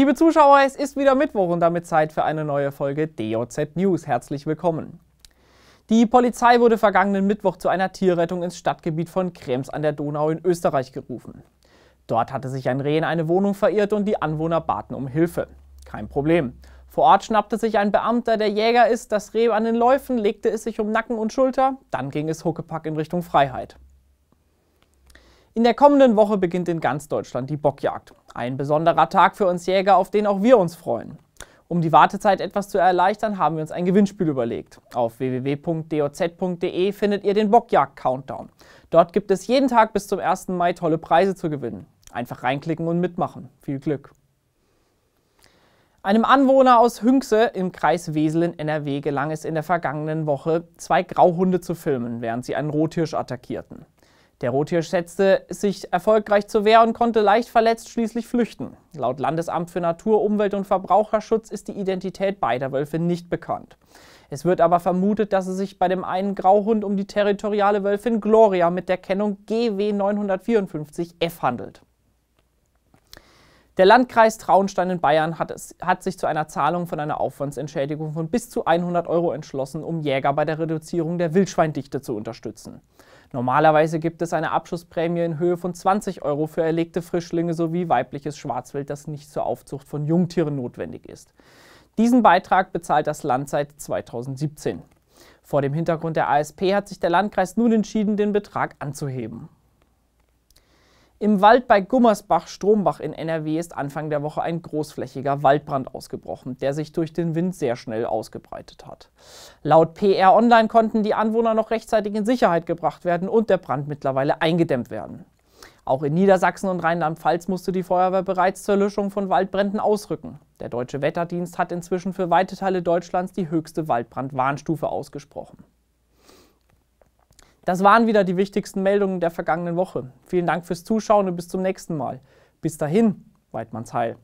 Liebe Zuschauer, es ist wieder Mittwoch und damit Zeit für eine neue Folge DOZ News. Herzlich willkommen. Die Polizei wurde vergangenen Mittwoch zu einer Tierrettung ins Stadtgebiet von Krems an der Donau in Österreich gerufen. Dort hatte sich ein Reh in eine Wohnung verirrt und die Anwohner baten um Hilfe. Kein Problem. Vor Ort schnappte sich ein Beamter, der Jäger ist, das Reh an den Läufen, legte es sich um Nacken und Schulter, dann ging es Huckepack in Richtung Freiheit. In der kommenden Woche beginnt in ganz Deutschland die Bockjagd. Ein besonderer Tag für uns Jäger, auf den auch wir uns freuen. Um die Wartezeit etwas zu erleichtern, haben wir uns ein Gewinnspiel überlegt. Auf www.doz.de findet ihr den Bockjagd-Countdown. Dort gibt es jeden Tag bis zum 1. Mai tolle Preise zu gewinnen. Einfach reinklicken und mitmachen. Viel Glück! Einem Anwohner aus Hünxe im Kreis Wesel in NRW gelang es in der vergangenen Woche, zwei Grauhunde zu filmen, während sie einen Rothirsch attackierten. Der Rothirsch setzte sich erfolgreich zur Wehr und konnte leicht verletzt schließlich flüchten. Laut Landesamt für Natur, Umwelt und Verbraucherschutz ist die Identität beider Wölfe nicht bekannt. Es wird aber vermutet, dass es sich bei dem einen Grauhund um die territoriale Wölfin Gloria mit der Kennung GW 954F handelt. Der Landkreis Traunstein in Bayern hat, es, hat, sich zu einer Zahlung von einer Aufwandsentschädigung von bis zu 100 Euro entschlossen, um Jäger bei der Reduzierung der Wildschweindichte zu unterstützen. Normalerweise gibt es eine Abschussprämie in Höhe von 20 Euro für erlegte Frischlinge sowie weibliches Schwarzwild, das nicht zur Aufzucht von Jungtieren notwendig ist. Diesen Beitrag bezahlt das Land seit 2017. Vor dem Hintergrund der ASP hat sich der Landkreis nun entschieden, den Betrag anzuheben. Im Wald bei Gummersbach-Strombach in NRW ist Anfang der Woche ein großflächiger Waldbrand ausgebrochen, der sich durch den Wind sehr schnell ausgebreitet hat. Laut PR Online konnten die Anwohner noch rechtzeitig in Sicherheit gebracht werden und der Brand mittlerweile eingedämmt werden. Auch in Niedersachsen und Rheinland-Pfalz musste die Feuerwehr bereits zur Löschung von Waldbränden ausrücken. Der Deutsche Wetterdienst hat inzwischen für weite Teile Deutschlands die höchste Waldbrandwarnstufe ausgesprochen. Das waren wieder die wichtigsten Meldungen der vergangenen Woche. Vielen Dank fürs Zuschauen und bis zum nächsten Mal. Bis dahin, Weidmanns Heil.